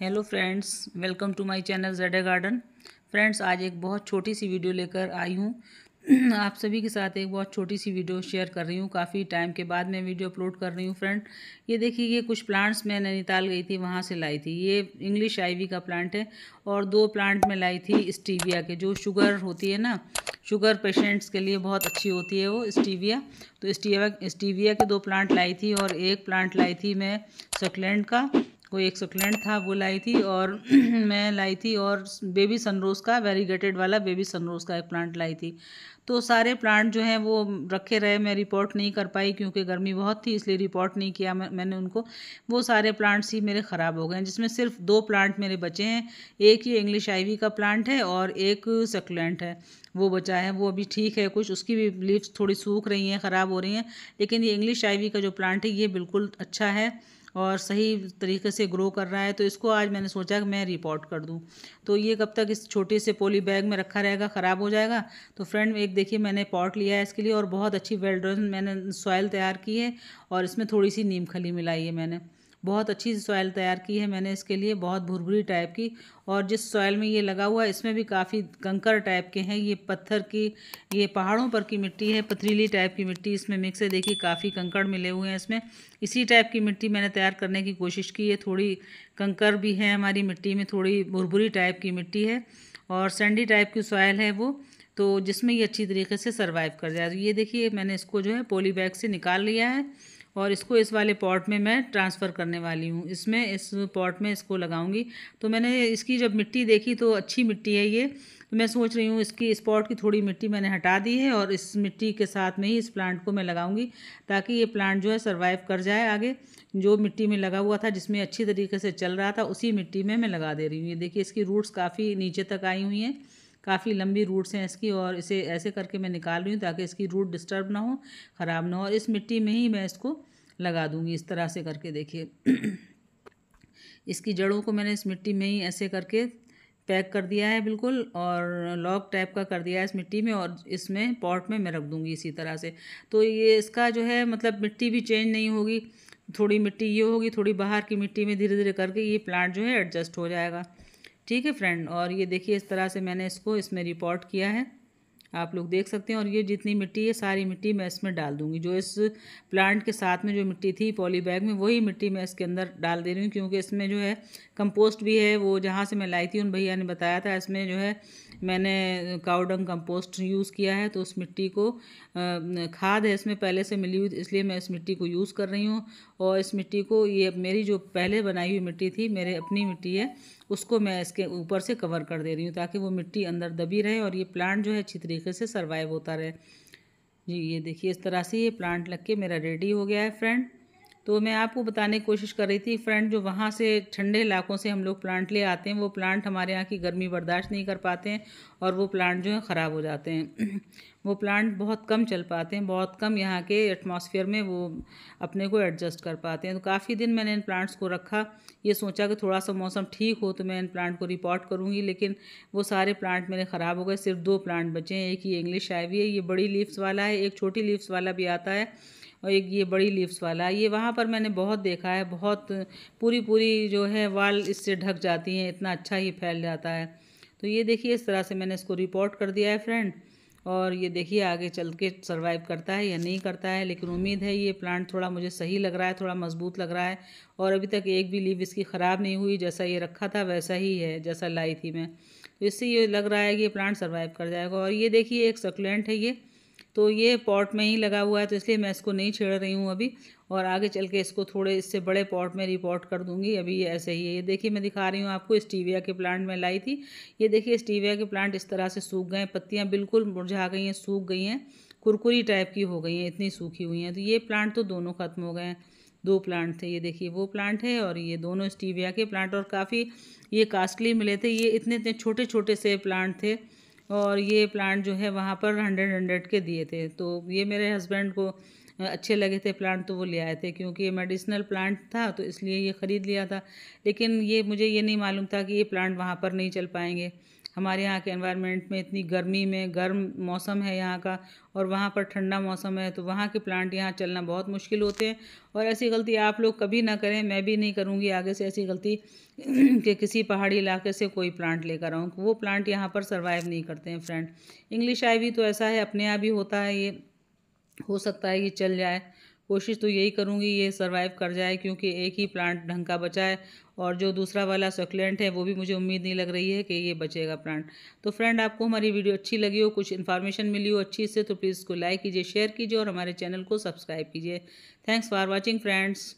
hello friends welcome to my channel Jade Garden friends आज एक बहुत छोटी सी वीडियो लेकर आई हूँ आप सभी के साथ एक बहुत छोटी सी वीडियो शेयर कर रही हूँ काफ़ी टाइम के बाद मैं वीडियो अपलोड कर रही हूँ फ्रेंड ये देखिए ये कुछ प्लांट्स मैं नैनीताल गई थी वहाँ से लाई थी ये इंग्लिश आईवी का प्लांट है और दो प्लांट मैं लाई थी स्टीविया के जो शुगर होती है ना शुगर पेशेंट्स के लिए बहुत अच्छी होती है वो स्टीविया तो स्टीविया स्टीविया के दो प्लांट लाई थी और एक प्लांट लाई थी मैं सकलैंड का कोई एक सुकलेंट था वो लाई थी और मैं लाई थी और बेबी सनरोज़ का वेरीगेटेड वाला बेबी सनरोज़ का एक प्लांट लाई थी तो सारे प्लांट जो हैं वो रखे रहे मैं रिपोर्ट नहीं कर पाई क्योंकि गर्मी बहुत थी इसलिए रिपोर्ट नहीं किया मैं, मैंने उनको वो सारे प्लांट्स ही मेरे ख़राब हो गए हैं जिसमें सिर्फ दो प्लांट मेरे बचे हैं एक ही इंग्लिश आईवी का प्लांट है और एक सकुलेंट है वो बचा है वो अभी ठीक है कुछ उसकी भी लीव्स थोड़ी सूख रही हैं ख़राब हो रही हैं लेकिन ये इंग्लिश आईवी का जो प्लांट है ये बिल्कुल अच्छा है और सही तरीके से ग्रो कर रहा है तो इसको आज मैंने सोचा कि मैं रिपोर्ट कर दूँ तो ये कब तक इस छोटे से पोली बैग में रखा रहेगा ख़राब हो जाएगा तो फ्रेंड एक देखिए मैंने पॉट लिया है इसके लिए और बहुत अच्छी वेल मैंने सॉयल तैयार की है और इसमें थोड़ी सी नीम खली मिलाई है मैंने बहुत अच्छी सॉयल तैयार की है मैंने इसके लिए बहुत भुरभुरी टाइप की और जिस सॉयल में ये लगा हुआ है इसमें भी काफ़ी कंकर टाइप के हैं ये पत्थर की ये पहाड़ों पर की मिट्टी है पथरीली टाइप की मिट्टी इसमें मिक्स है देखिए काफ़ी कंकड़ मिले हुए हैं इसमें इसी टाइप की मिट्टी मैंने तैयार करने की कोशिश की है थोड़ी कंकर भी है हमारी मिट्टी में थोड़ी भुरभुरी टाइप की मिट्टी है और सैंडी टाइप की सॉयल है वो तो जिसमें ये अच्छी तरीके से सर्वाइव कर जाए ये देखिए मैंने इसको जो है पोली बैग से निकाल लिया है और इसको इस वाले पॉट में मैं ट्रांसफ़र करने वाली हूँ इसमें इस पॉट में इसको लगाऊंगी तो मैंने इसकी जब मिट्टी देखी तो अच्छी मिट्टी है ये तो मैं सोच रही हूँ इसकी इस पॉट की थोड़ी मिट्टी मैंने हटा दी है और इस मिट्टी के साथ में ही इस प्लांट को मैं लगाऊंगी ताकि ये प्लांट जो है सर्वाइव कर जाए आगे जो मिट्टी में लगा हुआ था जिसमें अच्छी तरीके से चल रहा था उसी मिट्टी में मैं लगा दे रही हूँ ये देखिए इसकी रूट्स काफ़ी नीचे तक आई हुई हैं काफ़ी लंबी रूट्स हैं इसकी और इसे ऐसे करके मैं निकाल रही हूँ ताकि इसकी रूट डिस्टर्ब ना हो ख़राब ना हो और इस मिट्टी में ही मैं इसको लगा दूँगी इस तरह से करके देखिए इसकी जड़ों को मैंने इस मिट्टी में ही ऐसे करके पैक कर दिया है बिल्कुल और लॉक टाइप का कर दिया है इस मिट्टी में और इसमें पॉट में मैं रख दूँगी इसी तरह से तो ये इसका जो है मतलब मिट्टी भी चेंज नहीं होगी थोड़ी मिट्टी ये होगी थोड़ी बाहर की मिट्टी में धीरे धीरे करके ये प्लांट जो है एडजस्ट हो जाएगा ठीक है फ्रेंड और ये देखिए इस तरह से मैंने इसको इसमें रिपोर्ट किया है आप लोग देख सकते हैं और ये जितनी मिट्टी है सारी मिट्टी मैं इसमें डाल दूंगी जो इस प्लांट के साथ में जो मिट्टी थी पॉली बैग में वही मिट्टी मैं इसके अंदर डाल दे रही हूँ क्योंकि इसमें जो है कंपोस्ट भी है वो जहाँ से मैं लाई थी उन भैया ने बताया था इसमें जो है मैंने काउडंग कंपोस्ट यूज़ किया है तो उस मिट्टी को खाद है इसमें पहले से मिली हुई इसलिए मैं इस मिट्टी को यूज़ कर रही हूँ और इस मिट्टी को ये मेरी जो पहले बनाई हुई मिट्टी थी मेरे अपनी मिट्टी है उसको मैं इसके ऊपर से कवर कर दे रही हूँ ताकि वो मिट्टी अंदर दबी रहे और ये प्लांट जो है अच्छी तरीके से सर्वाइव होता रहे जी ये देखिए इस तरह से ये प्लांट लग के मेरा रेडी हो गया है फ्रेंड तो मैं आपको बताने की कोशिश कर रही थी फ्रेंड जो वहाँ से ठंडे इलाकों से हम लोग प्लांट ले आते हैं वो प्लांट हमारे यहाँ की गर्मी बर्दाश्त नहीं कर पाते हैं और वो प्लांट जो है ख़राब हो जाते हैं वो प्लांट बहुत कम चल पाते हैं बहुत कम यहाँ के एटमॉस्फेयर में वो अपने को एडजस्ट कर पाते हैं तो काफ़ी दिन मैंने इन प्लांट्स को रखा ये सोचा कि थोड़ा सा मौसम ठीक हो तो मैं इन प्लांट को रिपोर्ट करूँगी लेकिन वो सारे प्लांट मेरे ख़राब हो गए सिर्फ दो प्लांट बचे हैं एक ही इंग्लिश आईवी है ये बड़ी लीव्स वाला है एक छोटी लीव्स वाला भी आता है और एक ये बड़ी लीव्स वाला ये वहाँ पर मैंने बहुत देखा है बहुत पूरी पूरी जो है वाल इससे ढक जाती हैं इतना अच्छा ही फैल जाता है तो ये देखिए इस तरह से मैंने इसको रिपोर्ट कर दिया है फ्रेंड और ये देखिए आगे चल के सर्वाइव करता है या नहीं करता है लेकिन उम्मीद है ये प्लांट थोड़ा मुझे सही लग रहा है थोड़ा मजबूत लग रहा है और अभी तक एक भी लीव इसकी ख़राब नहीं हुई जैसा ये रखा था वैसा ही है जैसा लाई थी मैं तो इससे ये लग रहा है कि ये प्लांट सर्वाइव कर जाएगा और ये देखिए एक सकुलेंट है ये तो ये पॉट में ही लगा हुआ है तो इसलिए मैं इसको नहीं छेड़ रही हूँ अभी और आगे चल के इसको थोड़े इससे बड़े पॉट में रिपोर्ट कर दूंगी अभी ये ऐसे ही है ये देखिए मैं दिखा रही हूँ आपको स्टीविया के प्लांट में लाई थी ये देखिए स्टीविया के प्लांट इस तरह से सूख गए पत्तियाँ बिल्कुल मुरझा गई हैं सूख गई हैं कुरकुरी टाइप की हो गई हैं इतनी सूखी हुई हैं तो ये प्लांट तो दोनों ख़त्म हो गए हैं दो प्लांट थे ये देखिए वो प्लांट है और ये दोनों स्टीविया के प्लांट और काफ़ी ये कास्टली मिले थे ये इतने इतने छोटे छोटे से प्लांट थे और ये प्लांट जो है वहाँ पर हंड्रेड हंड्रेड के दिए थे तो ये मेरे हस्बैंड को अच्छे लगे थे प्लांट तो वो ले आए थे क्योंकि ये मेडिसिनल प्लांट था तो इसलिए ये ख़रीद लिया था लेकिन ये मुझे ये नहीं मालूम था कि ये प्लांट वहाँ पर नहीं चल पाएंगे हमारे यहाँ के एनवायरनमेंट में इतनी गर्मी में गर्म मौसम है यहाँ का और वहाँ पर ठंडा मौसम है तो वहाँ के प्लांट यहाँ चलना बहुत मुश्किल होते हैं और ऐसी गलती आप लोग कभी ना करें मैं भी नहीं करूँगी आगे से ऐसी गलती कि किसी पहाड़ी इलाके से कोई प्लांट लेकर आऊँ वो प्लांट यहाँ पर सर्वाइव नहीं करते हैं फ्रेंड इंग्लिश आई तो ऐसा है अपने आप ही होता है ये हो सकता है ये चल जाए कोशिश तो यही करूँगी ये सर्वाइव कर जाए क्योंकि एक ही प्लांट ढंग का बचा है और जो दूसरा वाला सक्लेंट है वो भी मुझे उम्मीद नहीं लग रही है कि ये बचेगा प्लांट तो फ्रेंड आपको हमारी वीडियो अच्छी लगी हो कुछ इन्फॉर्मेशन मिली हो अच्छी से तो प्लीज़ इसको लाइक कीजिए शेयर कीजिए और हमारे चैनल को सब्सक्राइब कीजिए थैंक्स फॉर वॉचिंग फ्रेंड्स